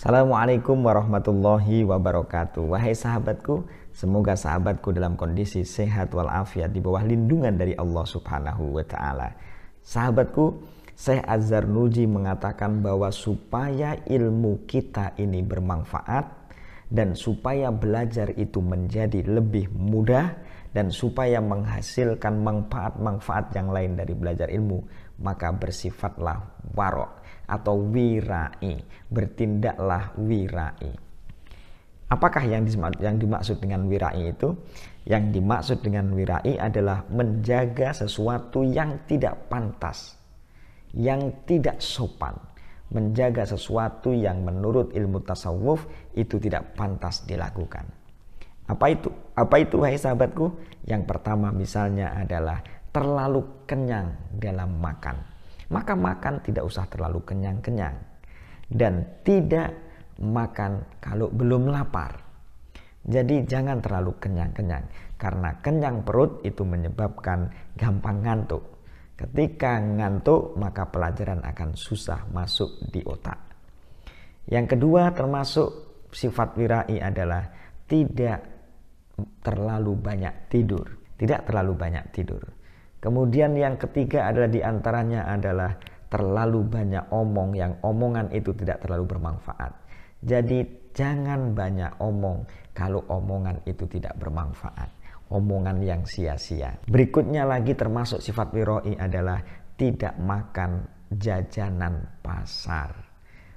Assalamualaikum warahmatullahi wabarakatuh. Wahai sahabatku, semoga sahabatku dalam kondisi sehat walafiat di bawah lindungan dari Allah Subhanahu wa taala. Sahabatku, Syekh Azhar Nuji mengatakan bahwa supaya ilmu kita ini bermanfaat dan supaya belajar itu menjadi lebih mudah dan supaya menghasilkan manfaat-manfaat yang lain dari belajar ilmu, maka bersifatlah warok atau wirai. Bertindaklah wirai. Apakah yang dimaksud, yang dimaksud dengan wirai itu? Yang dimaksud dengan wirai adalah menjaga sesuatu yang tidak pantas, yang tidak sopan. Menjaga sesuatu yang menurut ilmu tasawuf itu tidak pantas dilakukan. Apa itu? Apa itu hai sahabatku? Yang pertama misalnya adalah terlalu kenyang dalam makan maka makan tidak usah terlalu kenyang-kenyang dan tidak makan kalau belum lapar. Jadi jangan terlalu kenyang-kenyang karena kenyang perut itu menyebabkan gampang ngantuk. Ketika ngantuk maka pelajaran akan susah masuk di otak. Yang kedua termasuk sifat wirai adalah tidak terlalu banyak tidur. Tidak terlalu banyak tidur. Kemudian yang ketiga adalah diantaranya adalah terlalu banyak omong yang omongan itu tidak terlalu bermanfaat. Jadi jangan banyak omong kalau omongan itu tidak bermanfaat. Omongan yang sia-sia. Berikutnya lagi termasuk sifat wiroi adalah tidak makan jajanan pasar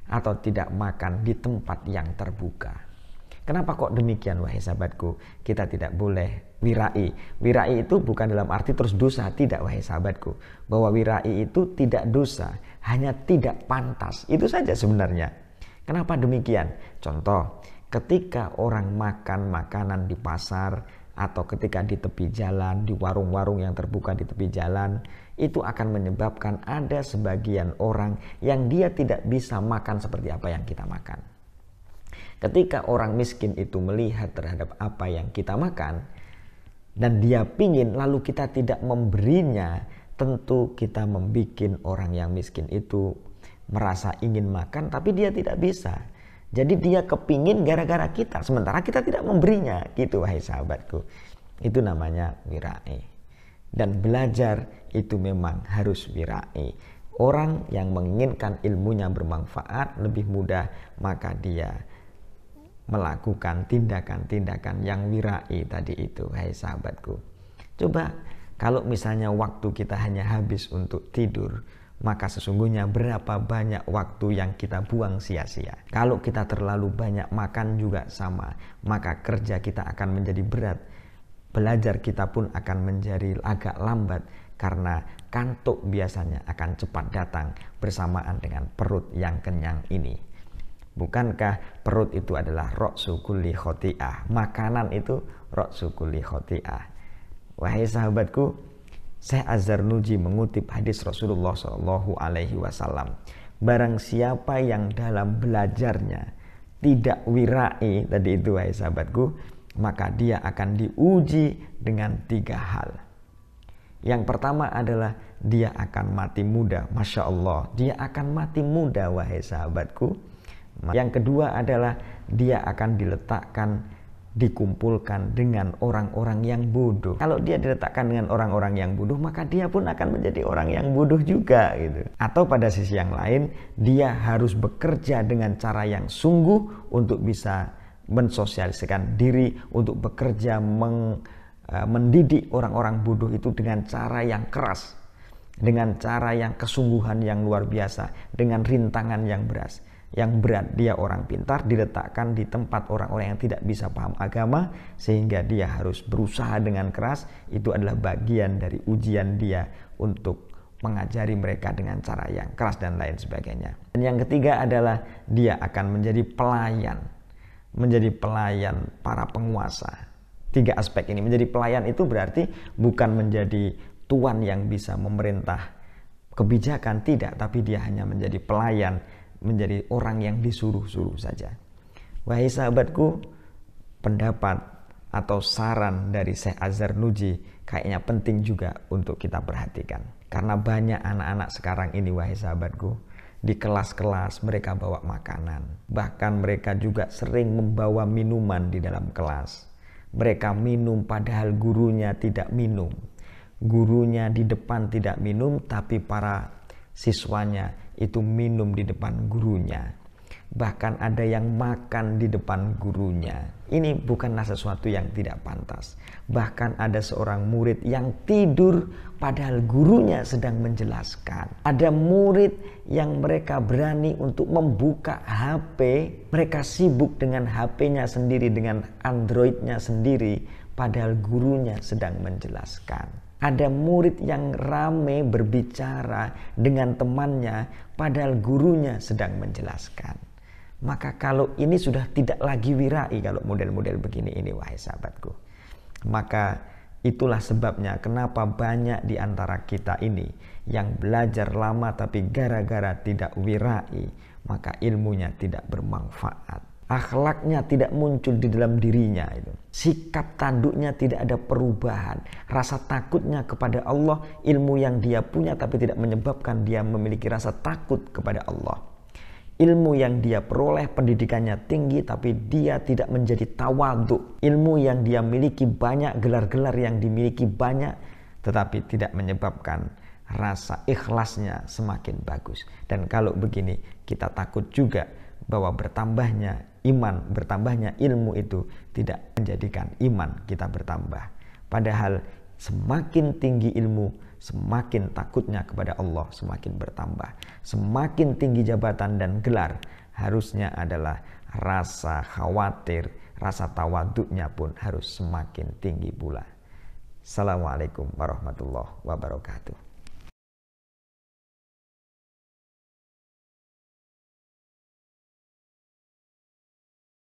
atau tidak makan di tempat yang terbuka. Kenapa kok demikian wahai sahabatku? Kita tidak boleh wirai. Wirai itu bukan dalam arti terus dosa, tidak wahai sahabatku. Bahwa wirai itu tidak dosa, hanya tidak pantas. Itu saja sebenarnya. Kenapa demikian? Contoh, ketika orang makan makanan di pasar, atau ketika di tepi jalan, di warung-warung yang terbuka di tepi jalan, itu akan menyebabkan ada sebagian orang yang dia tidak bisa makan seperti apa yang kita makan. Ketika orang miskin itu melihat terhadap apa yang kita makan dan dia pingin lalu kita tidak memberinya, tentu kita membuat orang yang miskin itu merasa ingin makan tapi dia tidak bisa. Jadi dia kepingin gara-gara kita, sementara kita tidak memberinya. Gitu wahai sahabatku. Itu namanya wirai. Dan belajar itu memang harus wirai. Orang yang menginginkan ilmunya bermanfaat lebih mudah maka dia melakukan tindakan-tindakan yang wirai tadi itu, hai sahabatku. Coba kalau misalnya waktu kita hanya habis untuk tidur, maka sesungguhnya berapa banyak waktu yang kita buang sia-sia. Kalau kita terlalu banyak makan juga sama, maka kerja kita akan menjadi berat. Belajar kita pun akan menjadi agak lambat karena kantuk biasanya akan cepat datang bersamaan dengan perut yang kenyang ini. Bukankah perut itu adalah rok sukuli khoti'ah? Makanan itu rok sukuli khoti'ah. Wahai sahabatku, Syekh Azhar Nuji mengutip hadis Rasulullah Shallallahu Alaihi Wasallam. Barang siapa yang dalam belajarnya tidak wirai tadi itu wahai sahabatku, maka dia akan diuji dengan tiga hal. Yang pertama adalah dia akan mati muda, masya Allah. Dia akan mati muda, wahai sahabatku yang kedua adalah dia akan diletakkan dikumpulkan dengan orang-orang yang bodoh. Kalau dia diletakkan dengan orang-orang yang bodoh, maka dia pun akan menjadi orang yang bodoh juga gitu. Atau pada sisi yang lain, dia harus bekerja dengan cara yang sungguh untuk bisa mensosialisasikan diri, untuk bekerja meng, e, mendidik orang-orang bodoh itu dengan cara yang keras, dengan cara yang kesungguhan yang luar biasa, dengan rintangan yang beras yang berat dia orang pintar diletakkan di tempat orang-orang yang tidak bisa paham agama sehingga dia harus berusaha dengan keras itu adalah bagian dari ujian dia untuk mengajari mereka dengan cara yang keras dan lain sebagainya. Dan yang ketiga adalah dia akan menjadi pelayan, menjadi pelayan para penguasa. Tiga aspek ini menjadi pelayan itu berarti bukan menjadi tuan yang bisa memerintah kebijakan tidak, tapi dia hanya menjadi pelayan menjadi orang yang disuruh-suruh saja. Wahai sahabatku, pendapat atau saran dari Syekh Azhar Nuji kayaknya penting juga untuk kita perhatikan. Karena banyak anak-anak sekarang ini, wahai sahabatku, di kelas-kelas mereka bawa makanan. Bahkan mereka juga sering membawa minuman di dalam kelas. Mereka minum padahal gurunya tidak minum. Gurunya di depan tidak minum, tapi para siswanya itu minum di depan gurunya. Bahkan ada yang makan di depan gurunya. Ini bukanlah sesuatu yang tidak pantas. Bahkan ada seorang murid yang tidur padahal gurunya sedang menjelaskan. Ada murid yang mereka berani untuk membuka HP, mereka sibuk dengan HP-nya sendiri dengan Android-nya sendiri padahal gurunya sedang menjelaskan ada murid yang rame berbicara dengan temannya, padahal gurunya sedang menjelaskan. Maka, kalau ini sudah tidak lagi wirai, kalau model-model begini ini, wahai sahabatku, maka Itulah sebabnya kenapa banyak di antara kita ini yang belajar lama tapi gara-gara tidak wirai, maka ilmunya tidak bermanfaat akhlaknya tidak muncul di dalam dirinya itu. Sikap tanduknya tidak ada perubahan, rasa takutnya kepada Allah, ilmu yang dia punya tapi tidak menyebabkan dia memiliki rasa takut kepada Allah. Ilmu yang dia peroleh pendidikannya tinggi tapi dia tidak menjadi tawaduk. Ilmu yang dia miliki banyak, gelar-gelar yang dimiliki banyak tetapi tidak menyebabkan rasa ikhlasnya semakin bagus. Dan kalau begini kita takut juga bahwa bertambahnya iman bertambahnya ilmu itu tidak menjadikan iman kita bertambah. Padahal semakin tinggi ilmu, semakin takutnya kepada Allah semakin bertambah. Semakin tinggi jabatan dan gelar harusnya adalah rasa khawatir, rasa tawaduknya pun harus semakin tinggi pula. Assalamualaikum warahmatullahi wabarakatuh.